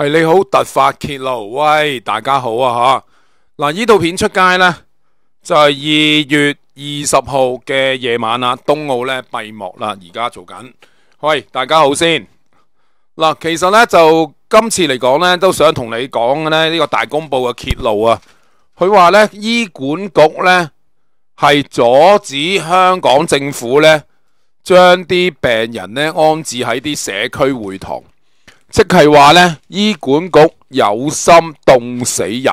系你好，突发揭露，喂，大家好啊吓，嗱呢套片出街呢，就系二月二十号嘅夜晚啦，东澳呢闭幕啦，而家做紧，喂，大家好先，嗱，其实呢，就今次嚟讲呢，都想同你讲呢呢个大公布嘅揭露啊，佢话呢，医管局呢系阻止香港政府呢将啲病人呢安置喺啲社区会堂。即系话呢，医管局有心冻死人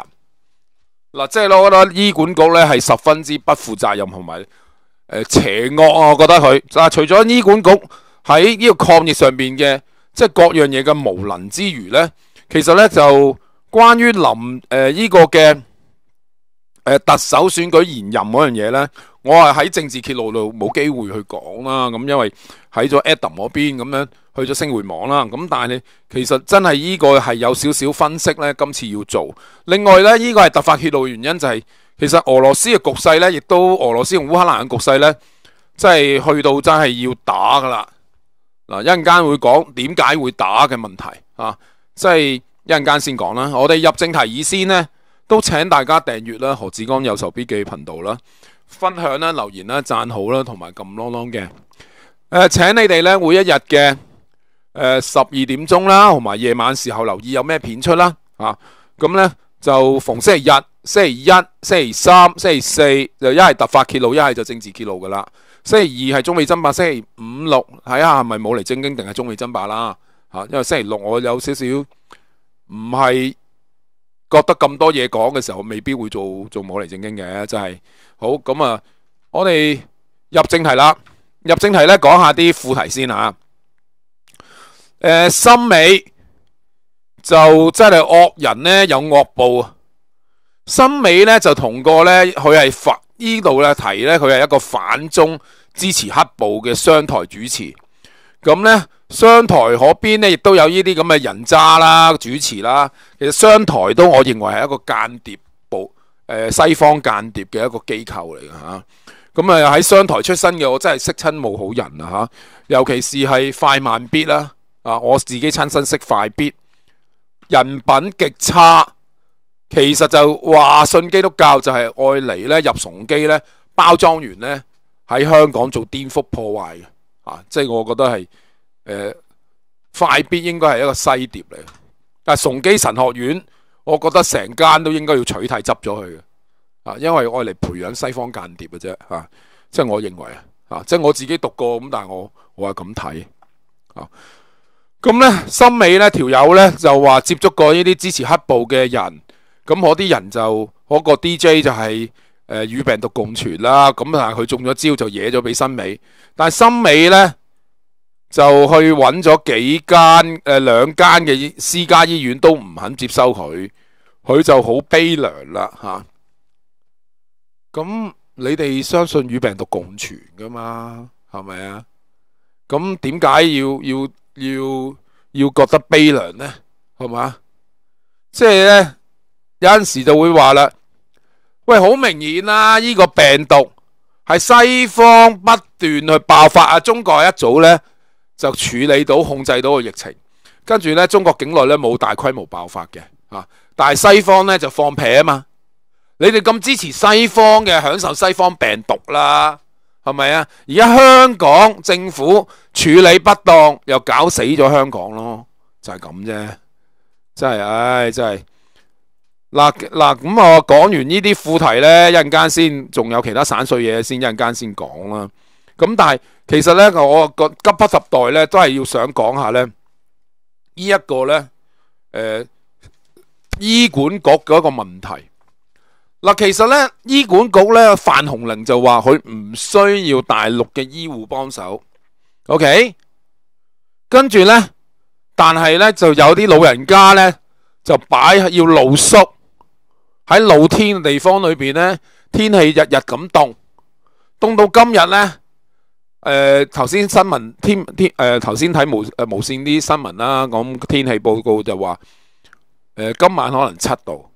嗱，即系我觉得医管局呢系十分之不负责任同埋诶邪恶啊！我觉得佢嗱，除咗医管局喺呢个抗疫上边嘅即系各样嘢嘅无能之余呢，其实呢就关于林诶呢个嘅。诶，特首选举现任嗰样嘢咧，我系喺政治揭露度冇机会去讲啦，咁因为喺咗 Adam 嗰边咁样去咗星汇网啦，咁但系其实真系呢个系有少少分析咧，今次要做。另外咧，呢个系突发揭露嘅原因就系，其实俄罗斯嘅局势呢，亦都俄罗斯同乌克兰嘅局势呢，即系去到真系要打噶啦。嗱，一阵间会讲点解会打嘅问题啊，即系一阵间先讲啦。我哋入正题先呢，都請大家訂閱啦，何志剛有仇必記頻道啦，分享啦、留言啦、赞好啦，同埋撳啷啷嘅。誒，請你哋咧，每一日嘅十二點鐘啦，同埋夜晚時候留意有咩片出啦。啊，咁咧就逢星期日、星期一、星期三、星期四就一係突發揭露，一係就政治揭露噶啦。星期二係中美爭霸，星期五六睇下係咪冇嚟正经定係中美爭霸啦。嚇，因為星期六我有少少唔係。觉得咁多嘢讲嘅时候，未必会做做冇嚟正经嘅，真系好咁啊！我哋入正题啦，入正题咧讲下啲副题先吓。诶，心美就真系恶人咧，有恶报。心美咧就同个咧，佢系反依度咧提咧，佢系一个反中支持黑暴嘅商台主持。咁咧。商台嗰边咧，亦都有呢啲咁嘅人渣啦、主持啦。其实商台都我认为系一个间谍部，诶，西方间谍嘅一个机构嚟嘅吓。咁啊喺商台出身嘅，我真系识亲冇好人啊吓。尤其是系快慢必啦，啊，我自己亲身识快必，人品极差。其实就话信基督教就系爱嚟咧入崇基咧，包装完咧喺香港做颠覆破坏嘅啊，即系我觉得系。诶，快必应该系一个西碟嚟，但系崇基神学院，我觉得成间都应该要取缔执咗佢嘅，啊，因为爱嚟培养西方间谍嘅啫，吓，即系我认为啊，啊，即系我自己读过咁，但系我我系咁睇，啊，咁咧，森美咧条友咧就话接触过呢啲支持黑布嘅人，咁嗰啲人就嗰个 DJ 就系诶与病毒共存啦，咁但系佢中咗招就惹咗俾森美，但系森美呢，就去揾咗幾間誒兩間嘅私家醫院都唔肯接收佢，佢就好悲涼啦嚇。咁你哋相信與病毒共存噶嘛？係咪啊？咁點解要要要要覺得悲涼呢？係嘛？即係呢，有陣時就會話啦，喂，好明顯啦，呢個病毒係西方不斷去爆發啊，中國一早呢。」就處理到控制到個疫情，跟住咧中國境內咧冇大規模爆發嘅嚇，但係西方咧就放屁啊嘛！你哋咁支持西方嘅，享受西方病毒啦，係咪啊？而家香港政府處理不當，又搞死咗香港咯，就係咁啫，真係唉，真係嗱嗱咁我講完呢啲副題咧，一陣間先，仲有其他散碎嘢先，一陣間先講啦。咁但係。其实咧，我个急不及待咧，都系要想讲下咧，呢一个咧，诶，医管局嘅一个问题。嗱，其实咧，医管局咧，范红玲就话佢唔需要大陆嘅医护帮手。OK，跟住咧，但系咧，就有啲老人家咧，就摆要露宿喺露天嘅地方里边咧，天气日日咁冻，冻到今日咧。诶，头先新闻天天诶，头先睇无诶无线啲新闻啦，讲天气报告就话，诶今晚可能七度，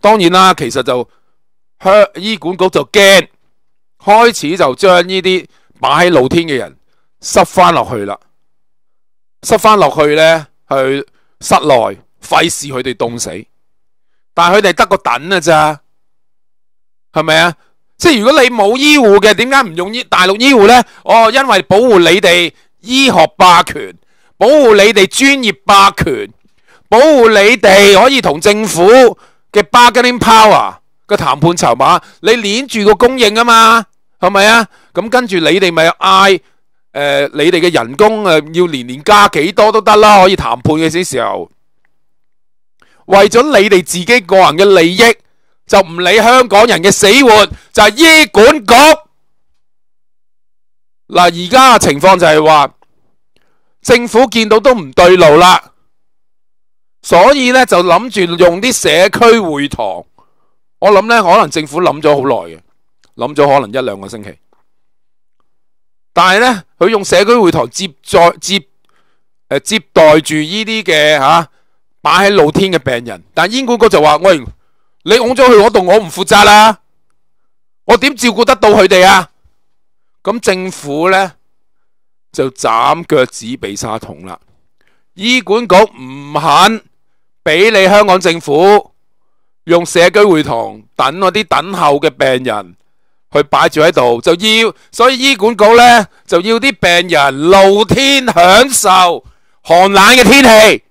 当然啦，其实就香医管局就惊，开始就将呢啲摆喺露天嘅人，塞翻落去啦，塞翻落去咧去室内，费事佢哋冻死，但系佢哋得个等啊咋，系咪啊？即系如果你冇醫護嘅，點解唔用医大陸醫護呢？哦，因為保護你哋醫學霸權，保護你哋專業霸權，保護你哋可以同政府嘅 bargaining power 嘅談判籌碼，你捻住個供應啊嘛，係咪啊？咁跟住你哋咪嗌诶，你哋嘅人工誒要年年加幾多都得啦，可以談判嘅時候，為咗你哋自己個人嘅利益。就唔理香港人嘅死活，就系医管局。嗱，而家嘅情况就系话，政府见到都唔对路啦，所以呢，就谂住用啲社区会堂。我谂呢，可能政府谂咗好耐嘅，谂咗可能一两个星期。但系呢，佢用社区会堂接在接诶接待住呢啲嘅吓摆喺露天嘅病人，但系管局就话喂！你拱咗去嗰度，我唔负责啦。我点照顾得到佢哋啊？咁政府呢，就斩脚趾俾沙桶啦。医管局唔肯俾你香港政府用社区会堂等嗰啲等候嘅病人去摆住喺度，就要所以医管局呢，就要啲病人露天享受寒冷嘅天气。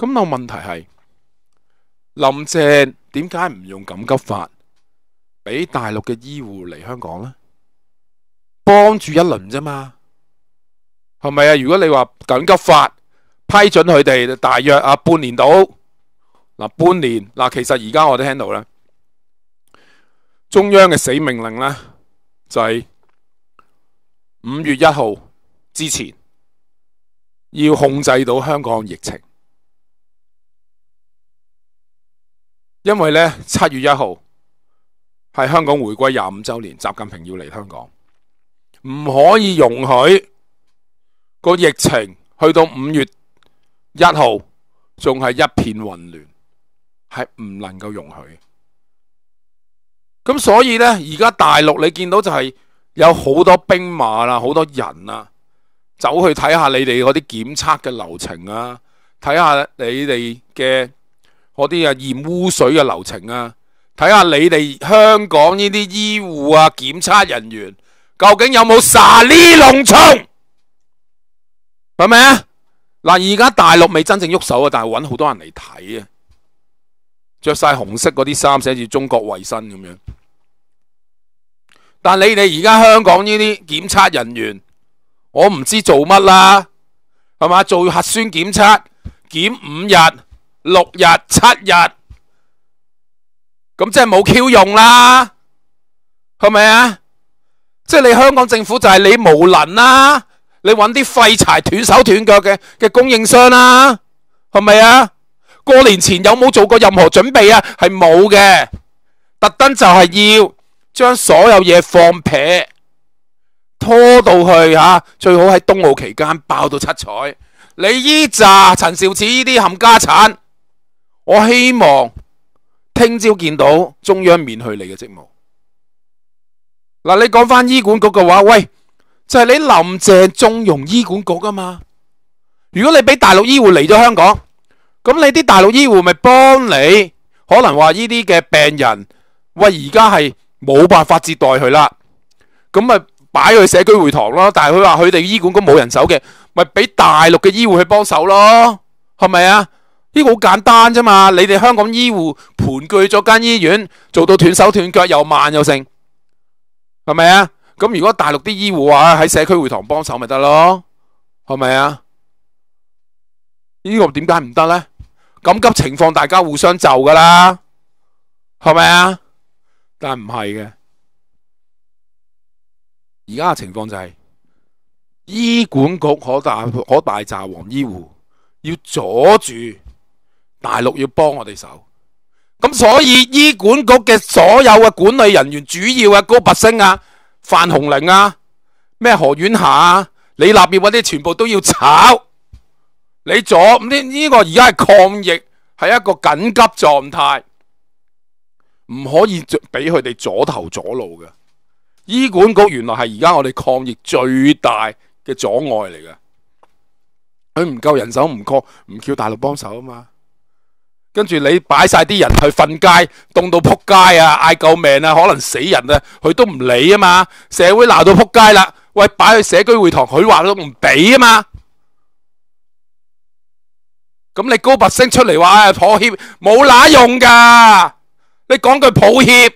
咁嗱，问题系林郑点解唔用紧急法俾大陆嘅医护嚟香港呢？帮住一轮啫嘛，系咪啊？如果你话紧急法批准佢哋大约啊半年到嗱半年嗱，其实而家我都听到咧，中央嘅死命令咧就系五月一号之前要控制到香港疫情。因为咧七月一号系香港回归廿五周年，习近平要嚟香港，唔可以容许个疫情去到五月一号仲系一片混乱，系唔能够容许。咁所以呢，而家大陆你见到就系有好多兵马啦，好多人啦，走去睇下你哋嗰啲检测嘅流程啊，睇下你哋嘅。嗰啲啊染污水嘅流程啊，睇下你哋香港呢啲医护啊、检测人员究竟有冇杀呢笼虫，系咪啊？嗱，而家大陆未真正喐手啊，但系揾好多人嚟睇啊，着晒红色嗰啲衫，写住中国卫生咁样。但你哋而家香港呢啲检测人员，我唔知做乜啦，系嘛？做核酸检测，检五日。六日七日，咁即系冇 Q 用啦，系咪啊？即系你香港政府就系你无能啦，你揾啲废柴断手断脚嘅嘅供应商啦，系咪啊？过年前有冇做过任何准备啊？系冇嘅，特登就系要将所有嘢放撇。拖到去吓，最好喺冬奥期间爆到七彩。你依扎陈肇始呢啲冚家产。我希望听朝见到中央免去你嘅职务。嗱，你讲翻医管局嘅话，喂，就系你林郑纵容医管局啊嘛。如果你俾大陆医护嚟咗香港，咁你啲大陆医护咪帮你，可能话呢啲嘅病人喂而家系冇办法接待佢啦，咁咪摆去社区会堂咯。但系佢话佢哋医管局冇人手嘅，咪俾大陆嘅医护去帮手咯，系咪啊？呢个好简单啫嘛！你哋香港医护盘踞咗间医院，做到断手断脚又慢又剩，系咪啊？咁如果大陆啲医护啊喺社区会堂帮手咪得咯，系咪啊？呢个点解唔得呢？紧急情况大家互相就噶啦，系咪啊？但唔系嘅，而家嘅情况就系医管局可大可大炸，黄医护要阻住。大陆要帮我哋手，咁所以医管局嘅所有嘅管理人员，主要啊高拔升啊范红玲啊咩何婉霞啊李立业嗰啲，全部都要炒。你左呢呢个而家系抗疫系一个紧急状态，唔可以俾佢哋左头左路嘅。医管局原来系而家我哋抗疫最大嘅阻碍嚟嘅，佢唔够人手，唔 call 唔叫大陆帮手啊嘛。跟住你摆晒啲人去瞓街，冻到扑街啊！嗌救命啊！可能死人啊！佢都唔理啊嘛！社会闹到扑街啦，喂，摆去社区会堂，佢话都唔俾啊嘛！咁你高拔声出嚟话啊，妥协冇乸用噶！你讲句抱歉，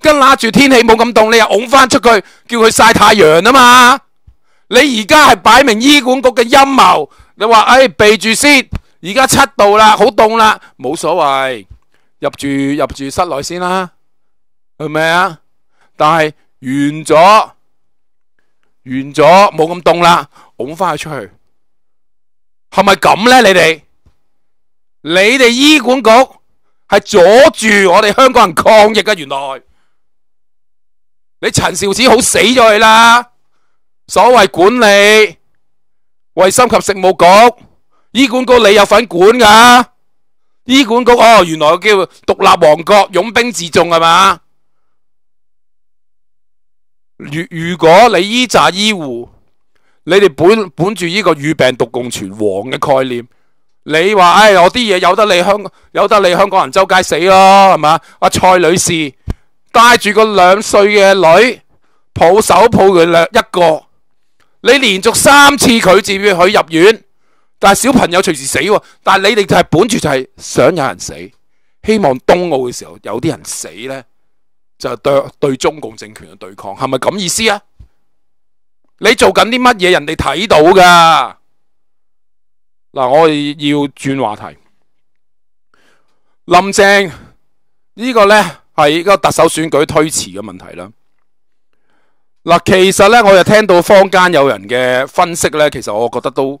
跟拉住天气冇咁冻，你又拱翻出去叫佢晒太阳啊嘛！你而家系摆明医管局嘅阴谋，你话诶，避住先。而家七度啦，好冻啦，冇所谓，入住入住室内先啦，系咪啊？但系完咗，完咗冇咁冻啦，拱翻佢出去，系咪咁咧？你哋，你哋医管局系阻住我哋香港人抗疫嘅，原来你陈肇始好死咗去啦，所谓管理卫生及食物局。医管局你有份管噶？医管局哦，原来叫独立王国，拥兵自重系嘛？如如果你依扎医护，你哋本本住呢个与病毒共存亡嘅概念，你话哎，我啲嘢有得你香有得你香港人周街死咯，系嘛？阿蔡女士带住个两岁嘅女，抱手抱佢两一个，你连续三次拒绝佢入院。但系小朋友随时死，但系你哋就系本住就系想有人死，希望东澳嘅时候有啲人死呢，就对对中共政权嘅对抗系咪咁意思啊？你做紧啲乜嘢？人哋睇到噶嗱，我哋要转话题。林郑呢个呢，系个特首选举推迟嘅问题啦。嗱，其实呢，我又听到坊间有人嘅分析呢，其实我觉得都。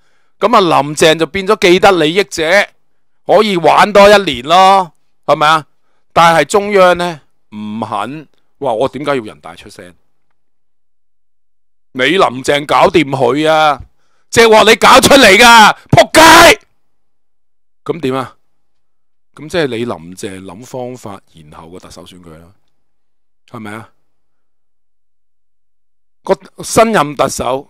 咁啊，林郑就变咗既得利益者，可以玩多一年咯，系咪啊？但系中央呢唔肯，话我点解要人大出声？你林郑搞掂佢啊，正话你搞出嚟噶，扑街！咁点啊？咁即系你林郑谂方法，然后个特首选举啦，系咪啊？个新任特首。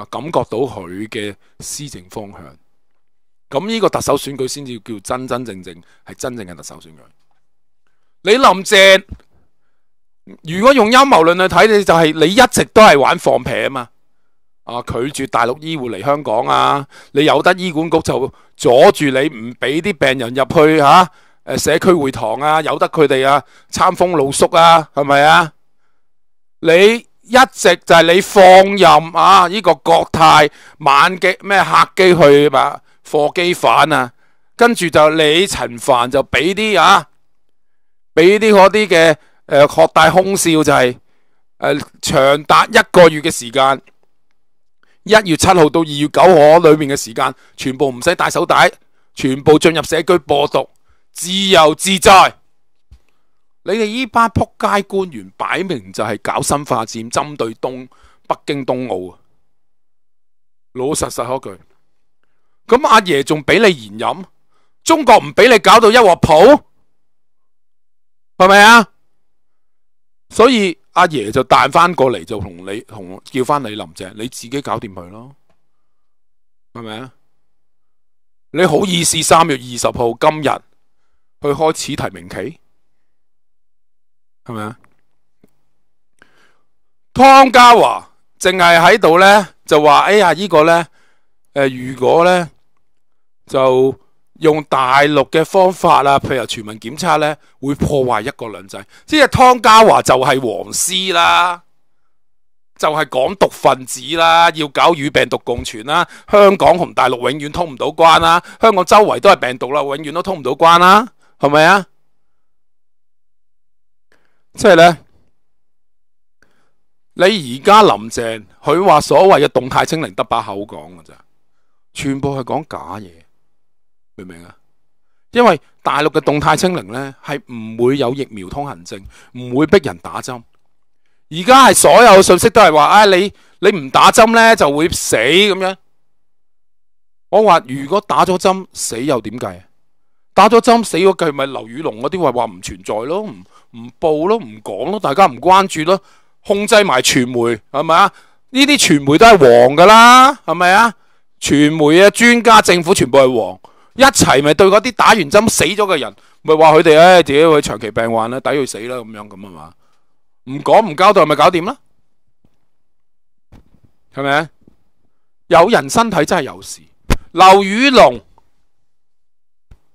啊！感覺到佢嘅施政方向，咁呢個特首選舉先至叫真真正正係真正嘅特首選舉。你林鄭，如果用陰謀論去睇，你就係你一直都係玩放屁啊嘛！啊，拒絕大陸醫護嚟香港啊，你有得醫管局就阻住你，唔俾啲病人入去啊，社區會堂啊，有得佢哋啊，參風露宿啊，係咪啊？你？一直就係你放任啊！呢個國泰晚機咩客機去嘛貨機返啊，跟住就你陳凡就俾啲啊，俾啲嗰啲嘅誒扩大空少就係誒長達一個月嘅時間，一月七號到二月九號裏面嘅時間，全部唔使戴手帶，全部進入社區播读自由自在。你哋呢班扑街官员摆明就系搞新化战，针对东北京东澳啊！老实实嗰句，咁阿爷仲俾你延饮，中国唔俾你搞到一镬泡，系咪啊？所以阿爷就弹翻过嚟，就同你同叫翻你林郑，你自己搞掂佢咯，系咪啊？你好意思三月二十号今日去开始提名期？系咪啊？汤家华净系喺度咧，就话哎呀呢个咧，诶如果咧就用大陆嘅方法啦，譬如全民检测咧，会破坏一国两制。即系汤家华就系黄师啦，就系港独分子啦，要搞与病毒共存啦，香港同大陆永远通唔到关啦，香港周围都系病毒啦，永远都通唔到关啦，系咪啊？即系咧，你而家林郑佢话所谓嘅动态清零得把口讲噶咋，全部系讲假嘢，明唔明啊？因为大陆嘅动态清零咧系唔会有疫苗通行证，唔会逼人打针。而家系所有信息都系话啊，你你唔打针咧就会死咁样。我话如果打咗针死又点计？打咗针死嗰计，咪刘宇龙嗰啲咪话唔存在咯，唔唔报咯，唔讲咯，大家唔关注咯，控制埋传媒系咪啊？呢啲传媒都系黄噶啦，系咪啊？传媒啊，专家、政府全部系黄，一齐咪对嗰啲打完针死咗嘅人咪话佢哋诶自己会长期病患啦，抵佢死啦咁样咁系嘛？唔讲唔交代，咪搞掂啦？系咪？有人身体真系有事，刘宇龙。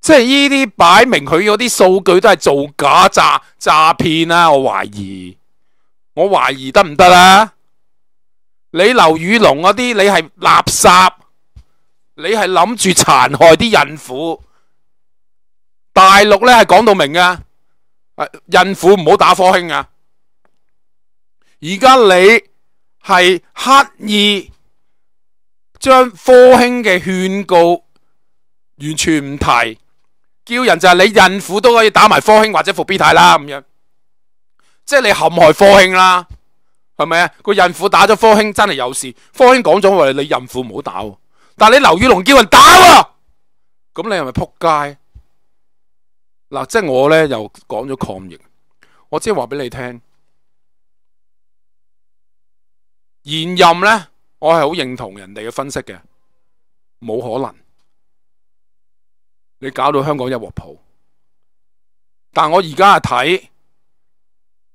即系呢啲摆明佢嗰啲数据都系造假诈诈骗啦，我怀疑，我怀疑得唔得咧？你刘宇龙嗰啲，你系垃圾，你系谂住残害啲孕妇，大陆咧系讲到明嘅，孕妇唔好打科兴啊！而家你系刻意将科兴嘅劝告完全唔提。叫人就系你孕妇都可以打埋科兴或者服必泰啦咁样，即系你陷害科兴啦，系咪啊？个孕妇打咗科兴真系有事，科兴讲咗话你孕妇唔好打，但系你刘宇龙叫人打喎，咁你系咪扑街？嗱，即系我咧又讲咗抗疫，我即系话俾你听，现任咧我系好认同人哋嘅分析嘅，冇可能。你搞到香港一锅泡，但我而家系睇，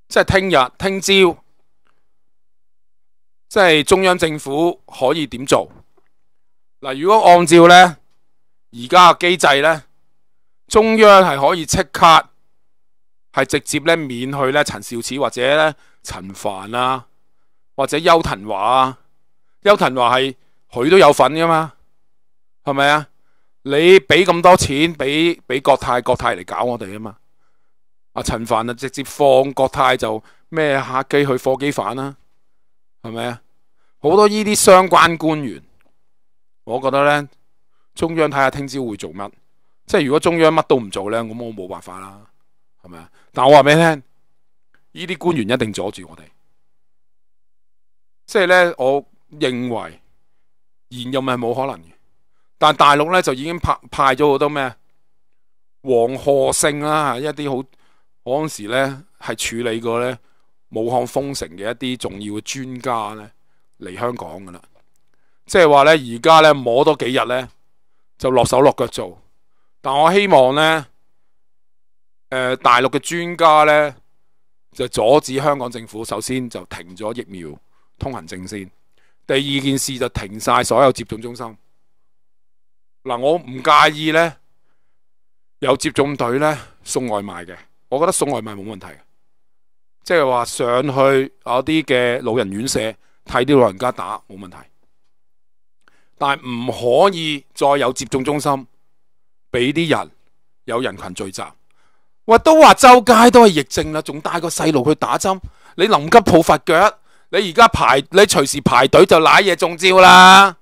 即系听日、听朝，即系中央政府可以点做？嗱，如果按照咧而家嘅机制咧，中央系可以即刻系直接咧免去咧陈肇始或者咧陈凡啊，或者邱腾华啊，邱腾华系佢都有份噶嘛，系咪啊？你俾咁多钱，俾俾国泰，国泰嚟搞我哋啊嘛！阿陈凡啊，直接放国泰就咩客机去货机反啦，系咪啊？好多依啲相关官员，我觉得咧，中央睇下听朝会做乜。即系如果中央乜都唔做咧，咁我冇办法啦，系咪啊？但系我话俾你听，依啲官员一定阻住我哋。即系咧，我认为现任系冇可能嘅。但大陆咧就已经派派咗好多咩黄河胜啦，一啲好嗰阵时咧系处理过咧武汉封城嘅一啲重要嘅专家咧嚟香港噶啦，即系话咧而家咧摸多几日咧就落手落脚做，但我希望咧诶大陆嘅专家咧就阻止香港政府首先就停咗疫苗通行证先，第二件事就停晒所有接种中心。嗱，我唔介意呢，有接種隊呢送外賣嘅，我覺得送外賣冇問題，即係話上去有啲嘅老人院社睇啲老人家打冇問題，但系唔可以再有接種中心俾啲人有人群聚集。話都話周街都係疫症啦，仲帶個細路去打針，你臨急抱佛腳，你而家排你隨時排隊就濑嘢中招啦，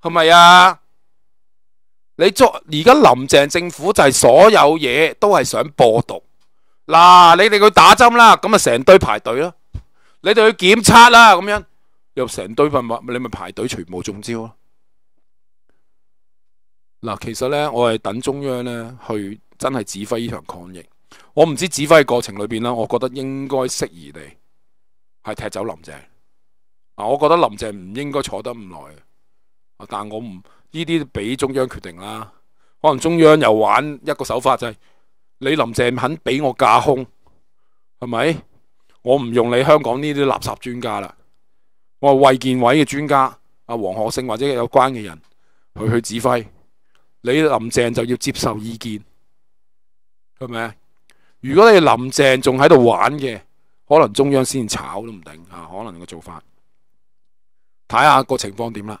係咪啊？你作而家林郑政府就系所有嘢都系想播毒，嗱你哋去打针啦，咁啊成堆排队啦；你哋去检测啦，咁样又成堆份物，你咪排队全部中招咯。嗱，其实呢，我系等中央呢去真系指挥呢场抗疫，我唔知指挥过程里边啦，我觉得应该适宜地系踢走林郑，啊，我觉得林郑唔应该坐得咁耐。但我唔呢啲，俾中央決定啦。可能中央又玩一個手法，就係你林鄭肯俾我架空，係咪？我唔用你香港呢啲垃圾專家啦，我卫健委嘅專家啊，黃學胜或者有關嘅人去去指揮，你林鄭就要接受意見，係咪？如果你林鄭仲喺度玩嘅，可能中央先炒都唔定啊。可能個做法睇下個情況點啦。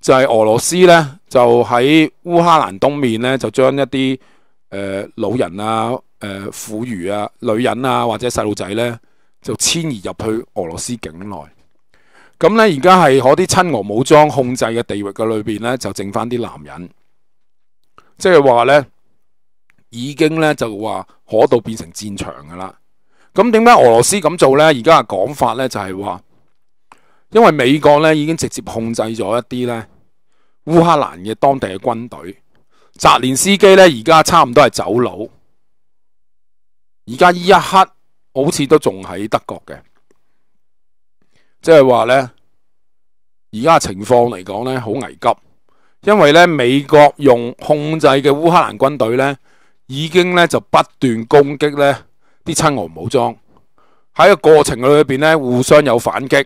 就係俄羅斯咧，就喺烏克蘭東面咧，就將一啲誒老人啊、誒婦孺啊、女人啊或者細路仔咧，就遷移入去俄羅斯境內。咁咧，而家係嗰啲親俄武裝控制嘅地域嘅裏边咧，就剩翻啲男人。即係話咧，已經咧就話可到變成戰場噶啦。咁點解俄羅斯咁做咧？而家嘅講法咧就係話。因为美国咧已经直接控制咗一啲咧乌克兰嘅当地嘅军队，泽连斯基咧而家差唔多系走佬。而家呢一刻，好似都仲喺德国嘅，即系话咧，而家情况嚟讲咧好危急，因为咧美国用控制嘅乌克兰军队咧已经咧就不断攻击咧啲亲俄武装喺个过程里边咧互相有反击。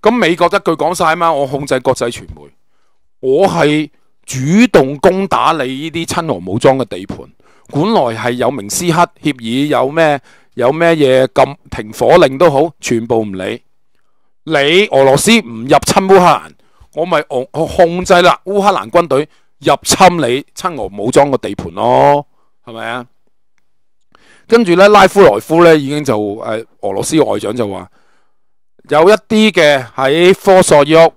咁美國一句講晒啊嘛！我控制國際傳媒，我係主動攻打你呢啲親俄武裝嘅地盤，本来係有名斯克協議有咩有咩嘢禁停火令都好，全部唔理。你俄羅斯唔入侵烏克蘭，我咪控制啦烏克蘭軍隊入侵你親俄武裝嘅地盤咯，係咪啊？跟住咧，拉夫萊夫咧已經就誒俄羅斯外長就話。有一啲嘅喺科索沃，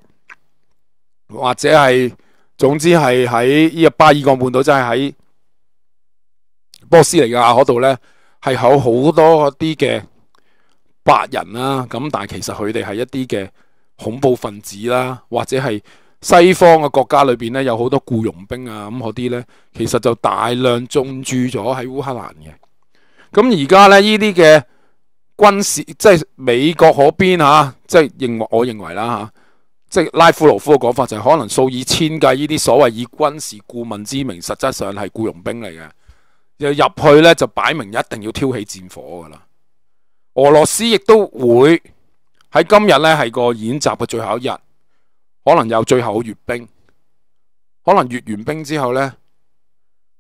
或者系总之系喺呢个巴爾干半島，即系喺波斯尼亞嗰度咧，係有好多啲嘅白人啦。咁但係其實佢哋係一啲嘅恐怖分子啦，或者係西方嘅國家裏边咧，有好多僱傭兵啊咁嗰啲咧，其實就大量種驻咗喺烏克蘭嘅。咁而家咧呢啲嘅。军事即係美國嗰邊即係认我認為啦吓，即係拉夫罗夫嘅講法就系可能數以千計呢啲所謂以軍事顧問之名，實質上係僱傭兵嚟嘅，又入去呢，就擺明一定要挑起戰火噶啦。俄羅斯亦都會喺今日呢，係個演習嘅最後一日，可能有最後阅兵，可能阅完兵之後呢，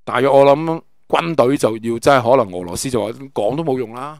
大約我諗軍隊就要即係可能俄羅斯就講都冇用啦。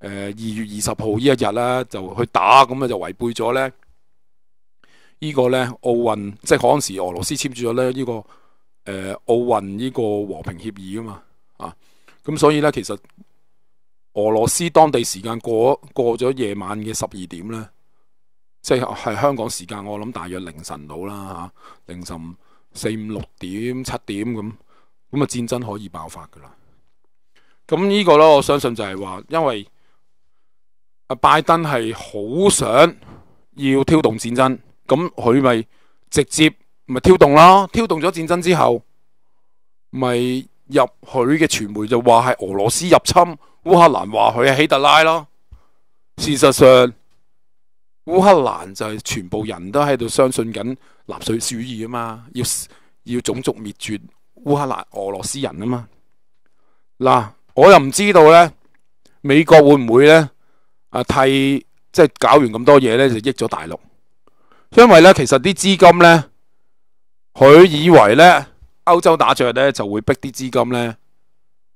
诶二月二十號呢一日啦，就去打咁啊，就違背咗咧呢個咧奧運，即係嗰时時俄羅斯簽住咗咧呢個诶奧運呢個和平協議啊嘛啊咁，所以咧其實俄羅斯當地時間過过咗夜晚嘅十二點咧，即係系香港時間，我諗大約凌晨到啦吓，凌晨四五六點七點咁咁啊，戰爭可以爆發噶啦。咁呢個咧，我相信就係話因為。拜登係好想要挑動戰爭，咁佢咪直接咪挑動咯？挑動咗戰爭之後，咪入佢嘅傳媒就話係俄羅斯入侵烏克蘭，話佢係希特拉咯。事實上，烏克蘭就係全部人都喺度相信緊納粹主義啊嘛，要要種族滅絕烏克蘭俄羅斯人啊嘛。嗱，我又唔知道呢美國會唔會呢？啊替即系搞完咁多嘢咧，就益咗大陆，因为咧其实啲资金咧，佢以为咧欧洲打仗咧就会逼啲资金咧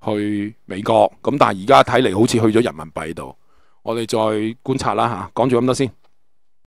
去美国，咁但系而家睇嚟好似去咗人民币度，我哋再观察啦吓，讲住咁多先。